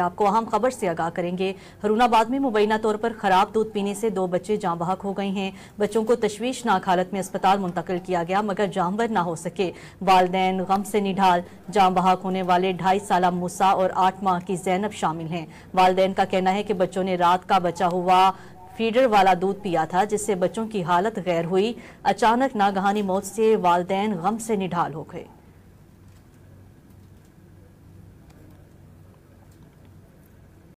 आपको अहम खबर से आगाह करेंगे हरूनाबाद में मुबैना तौर पर खराब दूध पीने से दो बच्चे जाम बहक हो गए हैं बच्चों को तशवीशनाक हालत में अस्पताल मुंतकिल किया गया मगर जामवर ना हो सके वालदेन गम से निढाल जाम बहक होने वाले ढाई साल मूसा और आठ माह की जैनब शामिल हैं वालदेन का कहना है कि बच्चों ने रात का बचा हुआ फीडर वाला दूध पिया था जिससे बच्चों की हालत गैर हुई अचानक नागहानी मौत से वालदेन गम से निढाल हो गए